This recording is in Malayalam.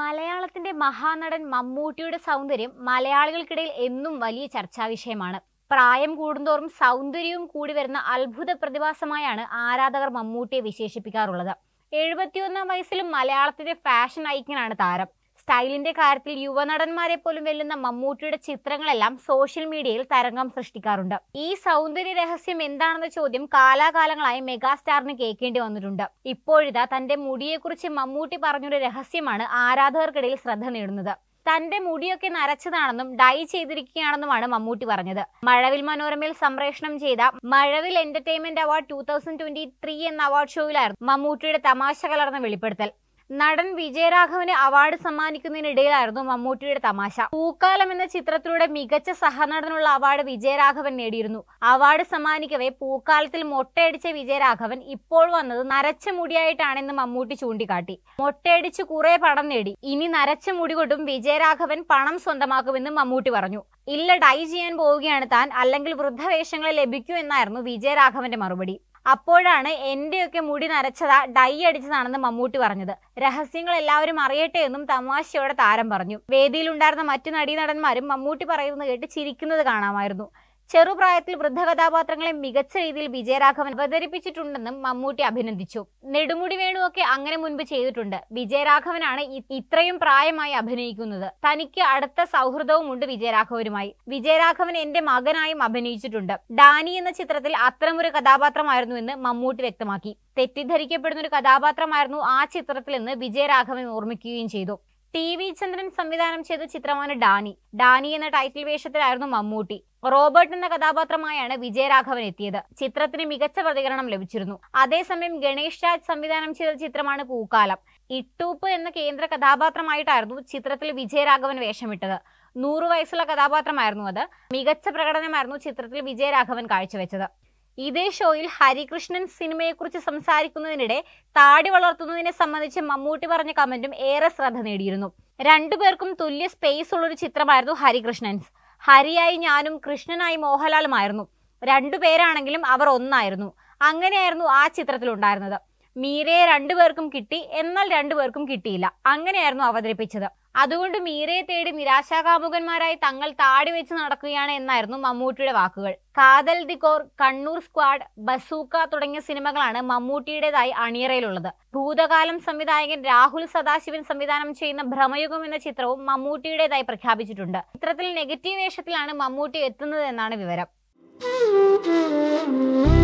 മലയാളത്തിന്റെ മഹാനടൻ മമ്മൂട്ടിയുടെ സൗന്ദര്യം മലയാളികൾക്കിടയിൽ എന്നും വലിയ ചർച്ചാ വിഷയമാണ് പ്രായം കൂടുന്തോറും സൗന്ദര്യവും കൂടി വരുന്ന അത്ഭുത പ്രതിഭാസമായാണ് ആരാധകർ മമ്മൂട്ടിയെ വിശേഷിപ്പിക്കാറുള്ളത് എഴുപത്തിയൊന്നാം വയസ്സിലും മലയാളത്തിന്റെ ഫാഷൻ ഐക്യനാണ് താരം സ്റ്റൈലിന്റെ കാര്യത്തിൽ യുവനടന്മാരെ പോലും വെല്ലുന്ന മമ്മൂട്ടിയുടെ ചിത്രങ്ങളെല്ലാം സോഷ്യൽ മീഡിയയിൽ തരംഗം സൃഷ്ടിക്കാറുണ്ട് ഈ സൗന്ദര്യ രഹസ്യം എന്താണെന്ന ചോദ്യം കാലാകാലങ്ങളായി മെഗാസ്റ്റാറിന് കേൾക്കേണ്ടി വന്നിട്ടുണ്ട് ഇപ്പോഴിതാ തന്റെ മുടിയെക്കുറിച്ച് മമ്മൂട്ടി പറഞ്ഞൊരു രഹസ്യമാണ് ആരാധകർക്കിടയിൽ ശ്രദ്ധ നേടുന്നത് തന്റെ മുടിയൊക്കെ നരച്ചതാണെന്നും ഡൈ ചെയ്തിരിക്കുകയാണെന്നുമാണ് മമ്മൂട്ടി പറഞ്ഞത് മഴവിൽ മനോരമയിൽ സംപ്രേഷണം ചെയ്ത Mazhavil entertainment award two thousand twenty three എന്ന അവാർഡ് ഷോയിലായിരുന്നു മമ്മൂട്ടിയുടെ തമാശ കലർന്ന വെളിപ്പെടുത്തൽ നടൻ വിജയരാഘവന് അവാർഡ് സമ്മാനിക്കുന്നതിനിടയിലായിരുന്നു മമ്മൂട്ടിയുടെ തമാശ പൂക്കാലം എന്ന ചിത്രത്തിലൂടെ മികച്ച സഹനടനുള്ള അവാർഡ് വിജയരാഘവൻ നേടിയിരുന്നു അവാർഡ് സമ്മാനിക്കവേ പൂക്കാലത്തിൽ മൊട്ടയടിച്ച വിജയരാഘവൻ ഇപ്പോൾ വന്നത് നരച്ച മുടിയായിട്ടാണെന്ന് മമ്മൂട്ടി ചൂണ്ടിക്കാട്ടി മൊട്ടയടിച്ച് കുറെ പണം നേടി ഇനി നരച്ച മുടി കൊണ്ടും വിജയരാഘവൻ പണം സ്വന്തമാക്കുമെന്ന് മമ്മൂട്ടി പറഞ്ഞു ഇല്ല ഡൈ ചെയ്യാൻ പോവുകയാണ് താൻ അല്ലെങ്കിൽ വൃദ്ധവേഷങ്ങളെ ലഭിക്കൂ എന്നായിരുന്നു വിജയരാഘവന്റെ മറുപടി അപ്പോഴാണ് എൻ്റെയൊക്കെ മുടി നരച്ചതാ ഡൈ അടിച്ചതാണെന്ന് മമ്മൂട്ടി പറഞ്ഞത് രഹസ്യങ്ങൾ എല്ലാവരും അറിയട്ടെ എന്നും തമാശയോടെ താരം പറഞ്ഞു വേദിയിലുണ്ടായിരുന്ന മറ്റു നടീനടന്മാരും മമ്മൂട്ടി പറയുന്നത് കേട്ട് ചിരിക്കുന്നത് കാണാമായിരുന്നു ചെറുപ്രായത്തിൽ വൃദ്ധകഥാപാത്രങ്ങളെ മികച്ച രീതിയിൽ വിജയരാഘവൻ അവതരിപ്പിച്ചിട്ടുണ്ടെന്നും മമ്മൂട്ടി അഭിനന്ദിച്ചു നെടുമുടി വേണുവൊക്കെ അങ്ങനെ മുൻപ് ചെയ്തിട്ടുണ്ട് വിജയരാഘവനാണ് ഇത്രയും പ്രായമായി അഭിനയിക്കുന്നത് തനിക്ക് അടുത്ത ഉണ്ട് വിജയരാഘവനുമായി വിജയരാഘവൻ എന്റെ മകനായും അഭിനയിച്ചിട്ടുണ്ട് ഡാനി എന്ന ചിത്രത്തിൽ അത്തരമൊരു കഥാപാത്രമായിരുന്നു എന്ന് മമ്മൂട്ടി വ്യക്തമാക്കി തെറ്റിദ്ധരിക്കപ്പെടുന്ന ഒരു കഥാപാത്രമായിരുന്നു ആ എന്ന് വിജയരാഘവൻ ഓർമ്മിക്കുകയും ചെയ്തു ടി വി ചന്ദ്രൻ സംവിധാനം ചെയ്ത ചിത്രമാണ് ഡാനി ഡാനി എന്ന ടൈറ്റിൽ വേഷത്തിലായിരുന്നു മമ്മൂട്ടി റോബർട്ട് എന്ന കഥാപാത്രമായാണ് വിജയരാഘവൻ എത്തിയത് ചിത്രത്തിന് മികച്ച പ്രതികരണം ലഭിച്ചിരുന്നു അതേസമയം ഗണേഷ് രാജ് സംവിധാനം ചെയ്ത ചിത്രമാണ് പൂക്കാലം ഇട്ടൂപ്പ് എന്ന കേന്ദ്ര കഥാപാത്രമായിട്ടായിരുന്നു ചിത്രത്തിൽ വിജയരാഘവൻ വേഷമിട്ടത് നൂറു വയസ്സുള്ള കഥാപാത്രമായിരുന്നു അത് മികച്ച പ്രകടനമായിരുന്നു ചിത്രത്തിൽ വിജയരാഘവൻ കാഴ്ചവെച്ചത് ഇതേ ഷോയിൽ ഹരികൃഷ്ണൻ സിനിമയെക്കുറിച്ച് സംസാരിക്കുന്നതിനിടെ താടി വളർത്തുന്നതിനെ സംബന്ധിച്ച് മമ്മൂട്ടി പറഞ്ഞ കമന്റും ഏറെ ശ്രദ്ധ നേടിയിരുന്നു രണ്ടുപേർക്കും തുല്യ സ്പേസ് ഉള്ളൊരു ചിത്രമായിരുന്നു ഹരികൃഷ്ണൻസ് ഹരിയായി ഞാനും കൃഷ്ണനായി മോഹൻലാലുമായിരുന്നു രണ്ടുപേരാണെങ്കിലും അവർ ഒന്നായിരുന്നു അങ്ങനെയായിരുന്നു ആ ചിത്രത്തിലുണ്ടായിരുന്നത് മീരയെ രണ്ടുപേർക്കും കിട്ടി എന്നാൽ രണ്ടുപേർക്കും കിട്ടിയില്ല അങ്ങനെയായിരുന്നു അവതരിപ്പിച്ചത് അതുകൊണ്ട് മീരയെ തേടി നിരാശാകാമുകന്മാരായി തങ്ങൾ താടി വെച്ച് നടക്കുകയാണ് എന്നായിരുന്നു മമ്മൂട്ടിയുടെ വാക്കുകൾ കാതൽ ദിക്കോർ കണ്ണൂർ സ്ക്വാഡ് ബസൂക്ക തുടങ്ങിയ സിനിമകളാണ് മമ്മൂട്ടിയുടേതായി അണിയറയിലുള്ളത് ഭൂതകാലം സംവിധായകൻ രാഹുൽ സദാശിവൻ സംവിധാനം ചെയ്യുന്ന ഭ്രമയുഗം എന്ന ചിത്രവും മമ്മൂട്ടിയുടേതായി പ്രഖ്യാപിച്ചിട്ടുണ്ട് ചിത്രത്തിൽ നെഗറ്റീവ് വേഷത്തിലാണ് മമ്മൂട്ടി എത്തുന്നത് എന്നാണ് വിവരം